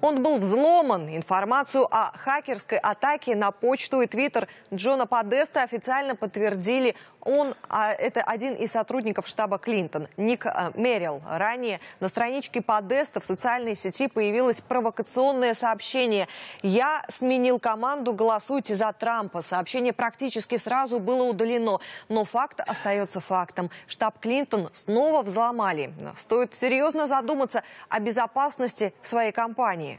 Он был взломан. Информацию о хакерской атаке на почту и твиттер Джона Подеста официально подтвердили. Он, а это один из сотрудников штаба Клинтон, Ник э, Мерил. Ранее на страничке Подеста в социальной сети появилось провокационное сообщение. «Я сменил команду, голосуйте за Трампа». Сообщение практически сразу было удалено. Но факт остается фактом. Штаб Клинтон снова взломали. Стоит серьезно задуматься о безопасности своей компании.